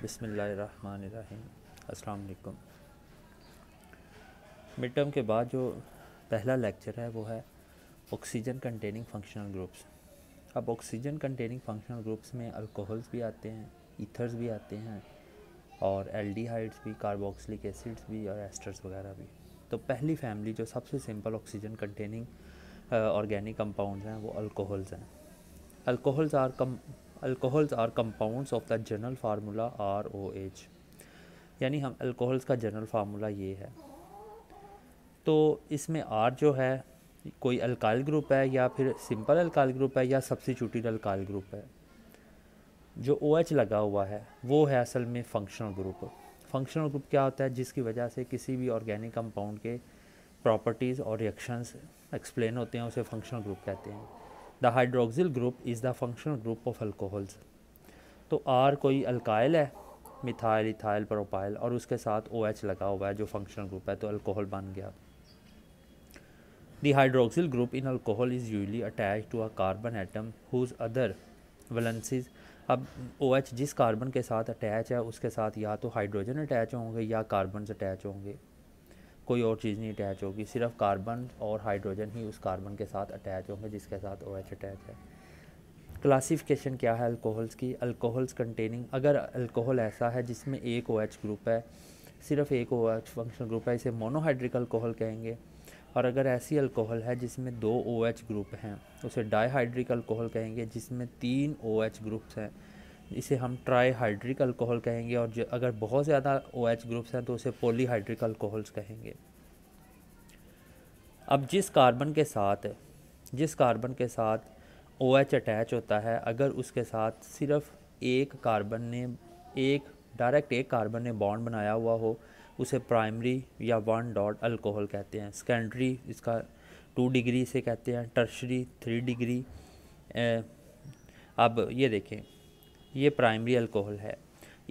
बिसमीम् अलकुम mid term के बाद जो पहला लेक्चर है वो है ऑक्सीजन कंटेनिंग फंक्शनल ग्रुप्स अब ऑक्सीजन कंटेनिंग फंक्शनल ग्रुप्स में अल्कोहल्स भी आते हैं ईथर्स भी आते हैं और एल्डिहाइड्स भी कार्बोक्सिलिक एसिड्स भी और एस्टर्स वगैरह भी तो पहली फैमिली जो सबसे simple oxygen containing organic compounds हैं वो अल्कोहल्स हैं alcohols are come alcohols are compounds of the general formula R O H यानी हम अल्कोहल्स का जनरल फार्मूला ये है तो इसमें आर जो है कोई अल्काइल ग्रुप है या फिर सिंपल अल्काइल ग्रुप है या सब्सिट्यूटेड अल्काइल ग्रुप है जो ओ OH लगा हुआ है वो है असल में फंक्शनल ग्रुप फंक्शनल ग्रुप क्या होता है जिसकी वजह से किसी भी ऑर्गेनिक कंपाउंड के प्रॉपर्टीज़ और रिएक्शंस एक्सप्लेन होते हैं उसे फंक्शनल ग्रुप कहते हैं the hydroxyl group is the functional group of alcohols तो आर कोई अल्काइल है मिथाइल इथाइल प्रोपाइल और उसके साथ ओ OH एच लगा हुआ है जो फंक्शनल ग्रुप है तो अल्कोहल बन गया the hydroxyl group in alcohol is usually attach to a carbon atom whose other valencies अब ओ OH जिस कार्बन के साथ अटैच है उसके साथ या तो हाइड्रोजन अटैच होंगे या कार्बन अटैच होंगे कोई और चीज़ नहीं अटैच होगी सिर्फ कार्बन और हाइड्रोजन ही उस कार्बन के साथ अटैच होंगे जिसके साथ ओ OH अटैच है क्लासिफिकेशन क्या है अल्कोहल्स की अल्कोहल्स कंटेनिंग अगर अल्कोहल ऐसा है जिसमें एक ओ OH ग्रुप है सिर्फ एक ओ OH फंक्शनल ग्रुप है इसे मोनोहाइड्रिक अल्कोहल कहेंगे और अगर ऐसी अल्कोहल है जिसमें दो ओ OH ग्रुप हैं उसे डाईहाइड्रिक अल्कोहल कहेंगे जिसमें तीन ओ OH ग्रुप्स हैं इसे हम ट्राई हाइड्रिक अल्कोहल कहेंगे और जो अगर बहुत ज़्यादा ओ एच ग्रुप्स हैं तो उसे पोलीहाइड्रिक अल्कोहल्स कहेंगे अब जिस कार्बन के साथ जिस कार्बन के साथ ओ एच अटैच होता है अगर उसके साथ सिर्फ एक कार्बन ने एक डायरेक्ट एक कार्बन ने बॉन्ड बनाया हुआ हो उसे प्राइमरी या वन डॉट अल्कोहल कहते हैं सेकेंडरी इसका टू डिग्री से कहते हैं टर्शरी थ्री डिग्री अब ये देखें ये प्राइमरी अल्कोहल है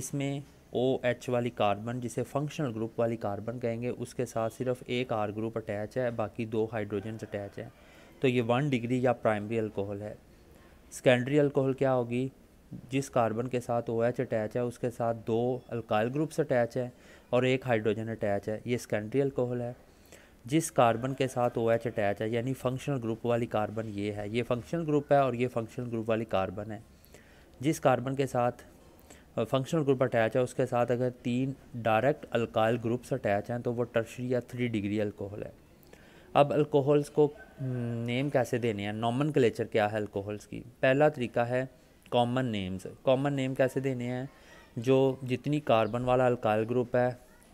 इसमें ओ एच वाली कार्बन जिसे फंक्शनल ग्रुप वाली कार्बन कहेंगे उसके साथ सिर्फ एक आर ग्रुप अटैच है बाकी दो हाइड्रोजन अटैच हैं तो ये वन डिग्री या प्राइमरी अल्कोहल है सेकेंडरी अल्कोहल क्या होगी जिस कार्बन के साथ ओ एच अटैच है उसके साथ दो अल्काइल ग्रुप्स अटैच है और एक हाइड्रोजन अटैच है ये सेकेंडरी अल्कोहल है जिस कार्बन के साथ ओ एच अटैच है यानी फंक्शनल ग्रुप वाली कार्बन ये है ये फंक्शनल ग्रुप है और ये फंक्शनल ग्रुप वाली कार्बन है जिस कार्बन के साथ फंक्शनल ग्रुप अटैच है उसके साथ अगर तीन डायरेक्ट अल्काइल ग्रुप्स अटैच हैं तो वो टर्शरी या थ्री डिग्री अल्कोहल है अब अल्कोहल्स को नेम mm, कैसे देने हैं नॉमन क्लेचर क्या है अल्कोहल्स की पहला तरीका है कॉमन नेम्स कॉमन नेम कैसे देने हैं जो जितनी कार्बन वाला अल्काइल ग्रुप है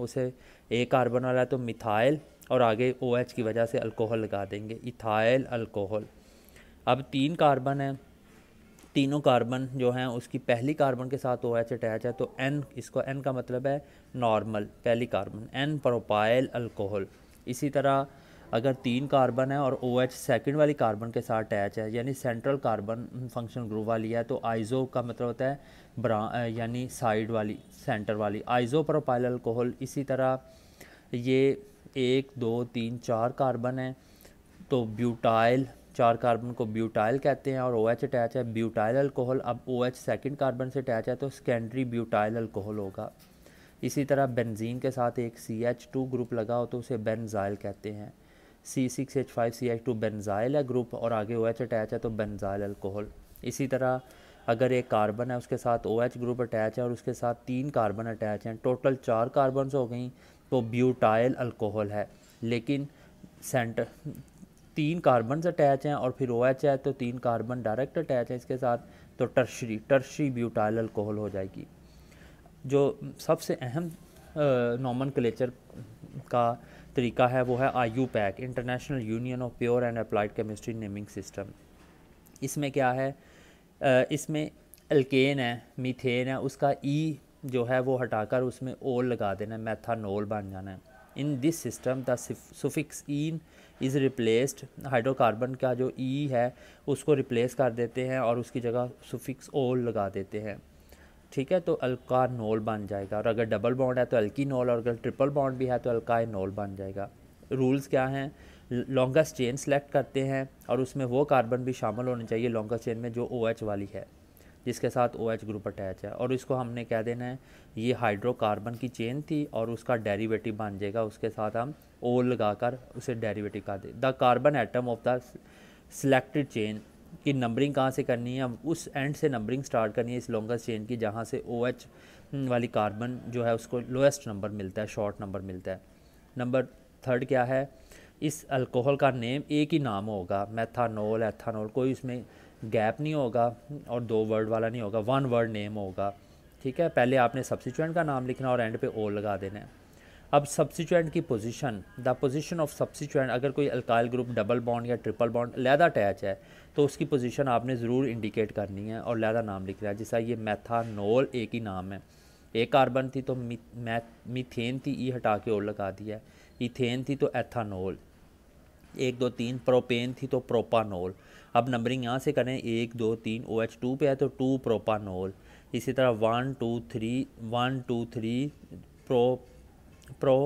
उसे ए कार्बन वाला है तो मिथाइल और आगे ओ OH की वजह से अल्कोहल लगा देंगे इथाइल अल्कोहल अब तीन कार्बन है तीनों कार्बन जो हैं उसकी पहली कार्बन के साथ ओ एच अटैच है तो एन इसको एन का मतलब है नॉर्मल पहली कार्बन एन प्रोपाइल अल्कोहल इसी तरह अगर तीन कार्बन है और ओ एच सेकेंड वाली कार्बन के साथ अटैच है यानी सेंट्रल कार्बन फंक्शन ग्रुप वाली है तो आइजो का मतलब होता है ब्रा यानी साइड वाली सेंटर वाली आइजो प्रोपाइल अल्कोहल इसी तरह ये एक दो तीन चार कार्बन है तो ब्यूटाइल चार कार्बन को ब्यूटाइल कहते हैं और ओ OH अटैच है ब्यूटाइल अल्कोहल अब ओ OH सेकेंड कार्बन से अटैच है तो सेकेंडरी ब्यूटाइल अल्कोहल होगा इसी तरह बेंजीन के साथ एक सी एच टू ग्रुप लगा हो तो उसे बेनजाइल कहते हैं C six H five C H two benzyl है ग्रुप और आगे ओ OH अटैच है तो बेनजाइल अल्कोहल इसी तरह अगर एक कार्बन है उसके साथ ओ OH ग्रुप अटैच है और उसके साथ तीन कार्बन अटैच हैं टोटल चार कार्बन हो गई तो ब्यूटाइल अल्कोहल है लेकिन सेंटर तीन कार्बन अटैच हैं और फिर ओ एच है तो तीन कार्बन डायरेक्ट अटैच है इसके साथ तो टर्शरी टर्शरी ब्यूटाइल अल्कोहल हो जाएगी जो सबसे अहम नॉमन क्लेचर का तरीका है वो है IUPAC international union of pure and applied chemistry naming system इसमें क्या है इसमें अल्केन है मीथेन है उसका ई e जो है वो हटाकर उसमें ओल लगा देना है मैथानोल बन जाना है in this system the suffix in is replaced hydrocarbon का जो ई e है उसको रिप्लेस कर देते हैं और उसकी जगह सुफिक्स ओल लगा देते हैं ठीक है तो अल्कानोल बन जाएगा और अगर डबल बॉन्ड है तो नोल और अगर ट्रिपल बॉन्ड भी है तो अल्काइनोल बन जाएगा रूल्स क्या हैं लॉन्गेस्ट चेन सेलेक्ट करते हैं और उसमें वो कार्बन भी शामिल होने चाहिए लॉन्गेस्ट चेन में जो ओ OH वाली है जिसके साथ ओ OH ग्रुप अटैच है और इसको हमने कह देना है ये हाइड्रोकार्बन की चेन थी और उसका डेरिवेटिव बन जाएगा उसके साथ हम ओ लगाकर उसे डेरिवेटिव कर दें the carbon atom of the selected chain की नंबरिंग कहाँ से करनी है हम उस एंड से नंबरिंग स्टार्ट करनी है इस लॉन्गेस्ट चेन की जहाँ से ओ OH वाली कार्बन जो है उसको लोएस्ट नंबर मिलता है शॉर्ट नंबर मिलता है नंबर थर्ड क्या है इस अल्कोहल का नेम एक ही नाम होगा मैथानोल एथानोल कोई उसमें गैप नहीं होगा और दो वर्ड वाला नहीं होगा वन वर्ड नेम होगा ठीक है पहले आपने सब्सिचुएंट का नाम लिखना और एंड पे ओ लगा देना है अब सब्सिट्यूएंट की position the position of substituent अगर कोई अल्काइल ग्रुप डबल बॉन्ड या ट्रिपल बॉन्ड लैदा अटैच है तो उसकी पोजीशन आपने ज़रूर इंडिकेट करनी है और लैदा नाम लिखना है जैसा ये मैथानोल एक ही नाम है एक कार्बन थी तो मिथेन थी ई e हटा के ओ लगा दिया है इथेन थी तो एथानोल एक दो तीन प्रोपेन थी तो प्रोपानोल अब नंबरिंग यहाँ से करें एक दो तीन ओ एच टू पर है तो टू प्रोपानोल इसी तरह one two three one two three pro pro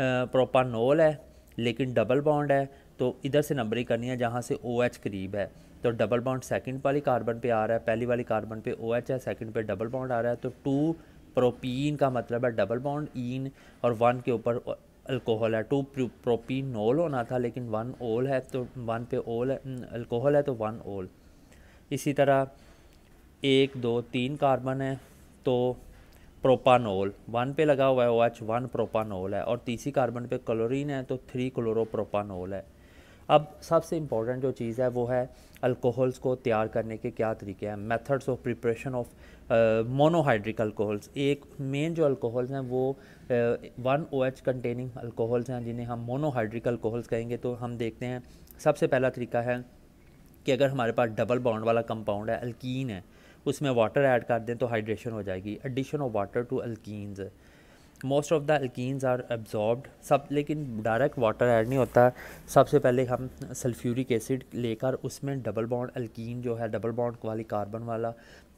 propanol है लेकिन डबल बॉन्ड है तो इधर से नंबरिंग करनी है जहाँ से ओ एच करीब है तो डबल बॉन्ड सेकंड वाली कार्बन पे आ रहा है पहली वाली कार्बन पे ओ एच है सेकंड पे डबल बॉन्ड आ रहा है तो टू प्रोपीन का मतलब है डबल बाउंड इन और वन के ऊपर अल्कोहल है टू तो प्रोपिनोल होना था लेकिन वन ओल है तो वन पे ओल अल्कोहल है तो वन ओल इसी तरह एक दो तीन कार्बन है तो प्रोपानोल वन पे लगा हुआ है ओ एच वन प्रोपानोल है और तीसरी कार्बन पे क्लोरीन है तो थ्री क्लोरोप्रोपानोल है अब सबसे इम्पॉर्टेंट जो चीज़ है वो है अल्कोहल्स को तैयार करने के क्या तरीके हैं methods of preparation of monohydric alcohols एक मेन जो अल्कोहल्स हैं वो one O H containing alcohols हैं जिन्हें हम मोनोहाइड्रिक अल्कोहल्स कहेंगे तो हम देखते हैं सबसे पहला तरीका है कि अगर हमारे पास डबल बाउंड वाला कंपाउंड है अल्कीन है उसमें वाटर ऐड कर दें तो हाइड्रेशन हो जाएगी addition of water to alkenes most of the alkenes are absorbed सब लेकिन डायरेक्ट वाटर ऐड नहीं होता सबसे पहले हम सल्फ्यूरिक एसिड लेकर उसमें डबल बॉन्ड अल्कीन जो है डबल बॉन्ड वाली कार्बन वाला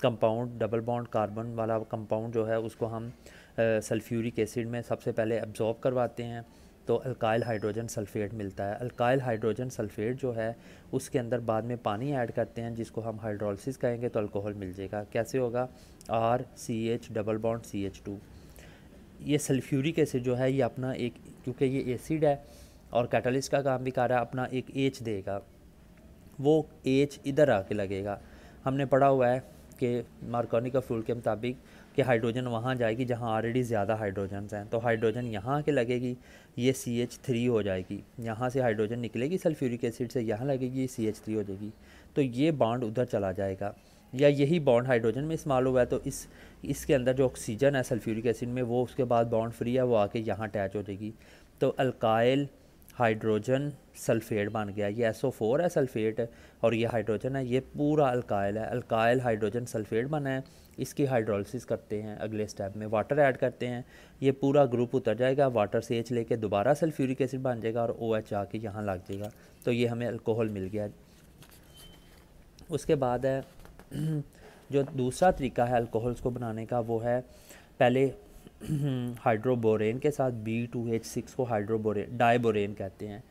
कंपाउंड डबल बॉन्ड कार्बन वाला कंपाउंड जो है उसको हम सल्फ्यूरिक एसिड में सबसे पहले एब्जॉर्ब करवाते हैं तो अल्काइल हाइड्रोजन सल्फेट मिलता है अल्काइल हाइड्रोजन सल्फेट जो है उसके अंदर बाद में पानी ऐड करते हैं जिसको हम हाइड्रोलिस कहेंगे तो अल्कोहल मिल जाएगा कैसे होगा R C H double bond C H two ये सल्फ्यूरिक एसिड जो है ये अपना एक क्योंकि ये एसिड है और कैटलिस्ट का काम भी कर रहा है अपना एक एच देगा वो एच इधर आके लगेगा हमने पढ़ा हुआ है कि मार्कोनिक फ्यूल के मुताबिक कि हाइड्रोजन वहाँ जाएगी जहाँ ऑलरेडी ज़्यादा हाइड्रोजन हैं तो हाइड्रोजन यहाँ आके लगेगी ये सी एच थ्री हो जाएगी यहाँ से हाइड्रोजन निकलेगी सल्फ्यूरिक एसिड से यहाँ लगेगी सी एच थ्री हो जाएगी तो ये बाड उधर चला जाएगा या यही बॉन्ड हाइड्रोजन में इस्तेमाल हुआ है तो इस इसके अंदर जो ऑक्सीजन है सल्फ्यूरिक एसिड में वो उसके बाद बॉन्ड फ्री है वो आके यहाँ अटैच हो जाएगी तो अल्काइल हाइड्रोजन सल्फेट बन गया ये एस ओ फोर है सल्फेट और ये हाइड्रोजन है ये पूरा अल्काइल है अल्काइल हाइड्रोजन सल्फेट बना है इसकी हाइड्रोलिसिस करते हैं अगले स्टेप में वाटर ऐड करते हैं ये पूरा ग्रुप उतर जाएगा वाटर से एच लेके दोबारा सल्फ्यूरिक एसिड बन जाएगा और ओ एच आके यहाँ लग जाएगा तो ये हमें अल्कोहल मिल गया उसके बाद है जो दूसरा तरीका है अल्कोहल्स को बनाने का वो है पहले हाइड्रोबोरेन के साथ बी टू एच सिक्स को हाइड्रोबोरेन डाइबोरेन कहते हैं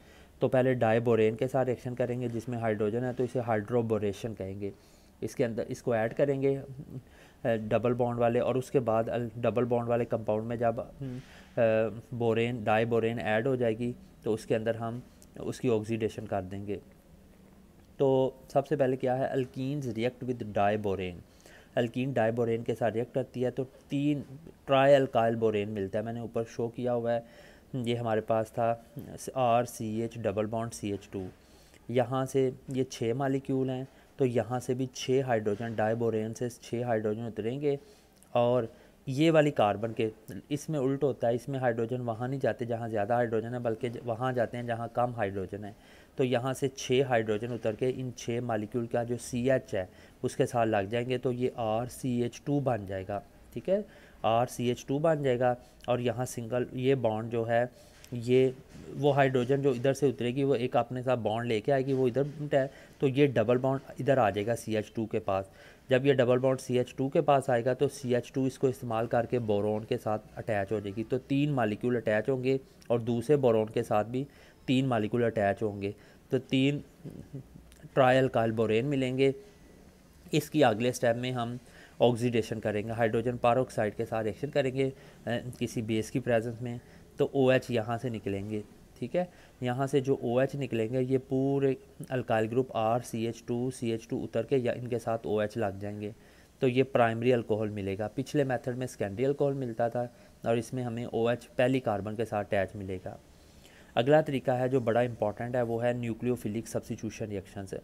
तो पहले डाइबोरेन के साथ रिएक्शन करेंगे जिसमें हाइड्रोजन है तो इसे हाइड्रोबोरेशन कहेंगे इसके अंदर इसको ऐड करेंगे डबल बॉन्ड वाले और उसके बाद डबल बॉन्ड वाले कंपाउंड में जब बोरेन डाइबोरेन ऐड हो जाएगी तो उसके अंदर हम उसकी ऑक्सीडेशन कर देंगे तो सबसे पहले क्या है alkenes react with diborane alkene diborane के साथ रिएक्ट करती है तो तीन ट्राई अल्काइल बोरेन मिलता है मैंने ऊपर शो किया हुआ है हम्म, ये हमारे पास था R C H double bond C H two यहाँ से ये छः मालिक्यूल हैं तो यहाँ से भी छः हाइड्रोजन डाइबोरेन से छः हाइड्रोजन उतरेंगे और ये वाली कार्बन के इसमें उल्ट होता है इसमें हाइड्रोजन वहाँ नहीं जाते जहाँ ज़्यादा हाइड्रोजन है बल्कि वहाँ जाते हैं जहाँ कम हाइड्रोजन है तो यहाँ से छः हाइड्रोजन उतर के इन छः मालिक्यूल का जो सी एच है उसके साथ लग जाएंगे तो ये आर सी एच टू बन जाएगा ठीक है आर सी एच टू बन जाएगा और यहाँ सिंगल ये बॉन्ड जो है ये वो हाइड्रोजन जो इधर से उतरेगी वो एक अपने साथ बॉन्ड लेके आएगी वो इधर तो ये डबल बॉन्ड इधर आ जाएगा सी एच टू के पास जब ये double bond C H two के पास आएगा तो सी एच टू इसको इस्तेमाल करके बोरोन के साथ अटैच हो जाएगी तो तीन मालिक्यूल अटैच होंगे और दूसरे बोरोन के साथ भी तीन मालिक्यूल अटैच होंगे तो तीन ट्रायल काल बोरेन मिलेंगे इसकी अगले स्टेप में हम ऑक्सीडेशन करेंगे हाइड्रोजन पारोक्साइड के साथ रिएक्शन करेंगे किसी बेस की प्रेजेंस में तो ओ OH एच यहाँ से निकलेंगे ठीक है यहाँ से जो ओ OH एच निकलेंगे ये पूरे alkyl group R C H two C H two उतर के या इनके साथ ओ OH एच लग जाएंगे तो ये प्राइमरी अल्कोहल मिलेगा पिछले मेथड में सेकेंडरी अल्कोहल मिलता था और इसमें हमें ओ OH पहली कार्बन के साथ अटैच मिलेगा अगला तरीका है जो बड़ा इंपॉर्टेंट है वो है न्यूक्लियोफिलिक सब्सिट्यूशन रिएक्शन से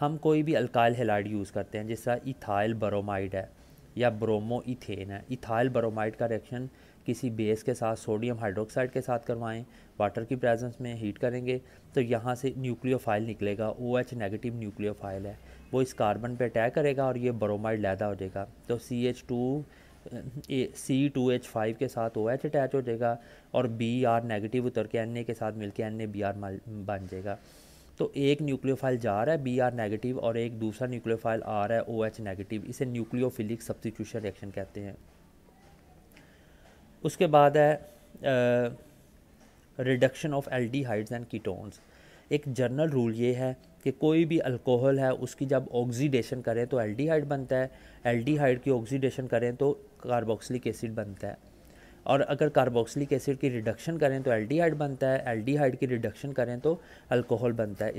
हम कोई भी अल्काइल हेलाइड यूज़ करते हैं जैसा इथाइल ब्रोमाइड है या ब्रोमो इथेन है इथाइल ब्रोमाइड का रिएक्शन किसी बेस के साथ सोडियम हाइड्रोक्साइड के साथ करवाएं वाटर की प्रेजेंस में हीट करेंगे तो यहाँ से न्यूक्लियोफाइल निकलेगा ओ एच नेगेटिव न्यूक्लियोफाइल है वो इस कार्बन पे अटैक करेगा और ये ब्रोमाइड लैदा हो जाएगा तो C H two C two H five के साथ ओ एच अटैच हो जाएगा और बी आर नेगेटिव उतर के एन ए के साथ मिलकर एन ए बी आर बन जाएगा तो एक न्यूक्लियोफाइल जा रहा है बी आर नेगेटिव और एक दूसरा न्यूक्लियोफाइल आ रहा है ओ एच नेगेटिव इसे न्यूक्लियोफिलिक सब्सिट्यूशन रिएक्शन कहते हैं उसके बाद है reduction of aldehydes and ketones एक जनरल रूल ये है कि कोई भी अल्कोहल है उसकी जब ऑक्सीडेशन करें तो हाइड बनता है हाइड की ऑक्सीडेशन करें तो कार्बोक्सिलिक एसिड बनता है और अगर कार्बोक्सिलिक एसिड की रिडक्शन करें तो हाइड बनता है हाइड की रिडक्शन करें तो अल्कोहल बनता है